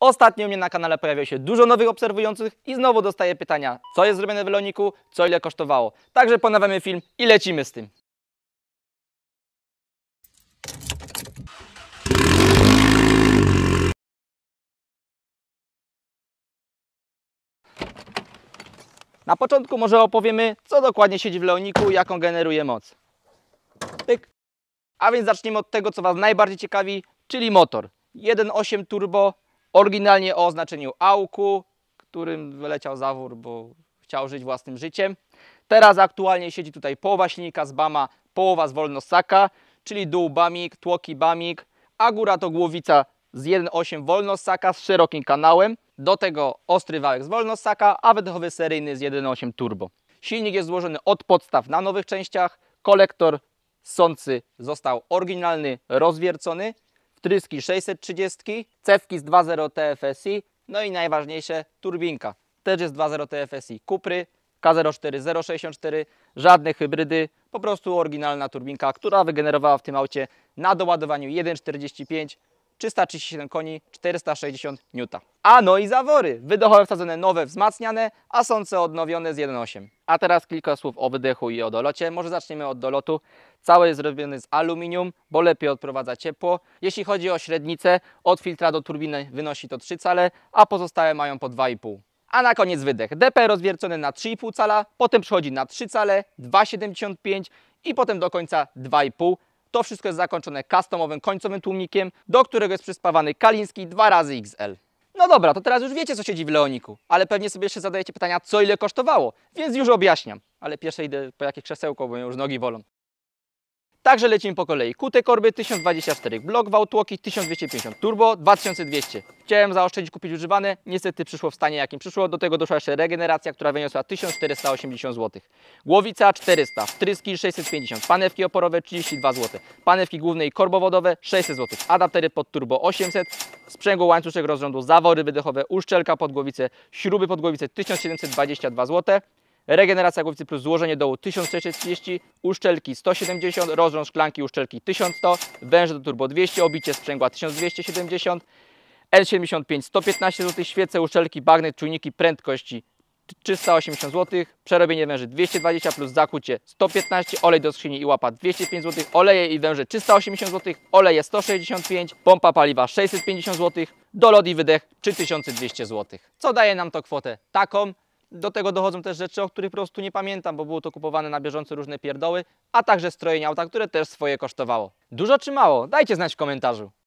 Ostatnio mnie na kanale pojawia się dużo nowych obserwujących i znowu dostaję pytania, co jest zrobione w Eloniku, co ile kosztowało. Także ponawiamy film i lecimy z tym. Na początku może opowiemy, co dokładnie siedzi w Leoniku, jaką generuje moc. Pyk. A więc zacznijmy od tego, co Was najbardziej ciekawi, czyli motor. 1.8 turbo, Oryginalnie o oznaczeniu AUKU, którym wyleciał zawór, bo chciał żyć własnym życiem. Teraz aktualnie siedzi tutaj połowa silnika z Bama, połowa z Wolnosaka, czyli dół Bamik, tłoki Bamik, a góra to głowica z 1.8 Wolnosaka z szerokim kanałem, do tego ostry wałek z Wolnosaka, a wydechowy seryjny z 1.8 Turbo. Silnik jest złożony od podstaw na nowych częściach, kolektor sący został oryginalny, rozwiercony, wtryski 630, cewki z 2.0 TFSI, no i najważniejsze turbinka. Też jest 2.0 TFSI Kupry, K04 064, żadne hybrydy, po prostu oryginalna turbinka, która wygenerowała w tym aucie na doładowaniu 1.45 337 koni, 460 N. A no i zawory! Wydechowe wsadzone nowe, wzmacniane, a sące odnowione z 1.8. A teraz kilka słów o wydechu i o dolocie. Może zaczniemy od dolotu. Cały jest zrobiony z aluminium, bo lepiej odprowadza ciepło. Jeśli chodzi o średnicę, od filtra do turbiny wynosi to 3 cale, a pozostałe mają po 2,5. A na koniec wydech. DP rozwiercony na 3,5 cala, potem przychodzi na 3 cale, 2,75 i potem do końca 2,5 to wszystko jest zakończone customowym końcowym tłumikiem, do którego jest przyspawany Kaliński 2 razy XL. No dobra, to teraz już wiecie, co siedzi w Leoniku, ale pewnie sobie jeszcze zadajecie pytania, co ile kosztowało, więc już objaśniam. Ale pierwsze idę po jakie krzesełko, bo już nogi wolą. Także lecimy po kolei. Kute korby 1024, blok wałtłoki 1250, turbo 2200. Chciałem zaoszczędzić, kupić używane, niestety przyszło w stanie jakim przyszło. Do tego doszła jeszcze regeneracja, która wyniosła 1480 zł. Głowica 400, wtryski 650, panewki oporowe 32 zł, panewki główne i korbowodowe 600 zł, adaptery pod turbo 800, sprzęgło łańcuszek rozrządu, zawory wydechowe, uszczelka pod głowicę, śruby pod głowicę 1722 zł regeneracja głowicy plus złożenie dołu 1630, uszczelki 170, rozrząd szklanki uszczelki 1100, węże do turbo 200, obicie sprzęgła 1270, N75 115 zł, świece, uszczelki, bagnet, czujniki prędkości 380 zł, przerobienie węży 220 plus zakłucie 115, olej do skrzyni i łapa 205 zł, oleje i węże 380 zł, oleje 165, pompa paliwa 650 zł, dolot i wydech 3200 zł. Co daje nam to kwotę taką? Do tego dochodzą też rzeczy, o których po prostu nie pamiętam, bo było to kupowane na bieżąco różne pierdoły, a także strojenie auta, które też swoje kosztowało. Dużo czy mało? Dajcie znać w komentarzu.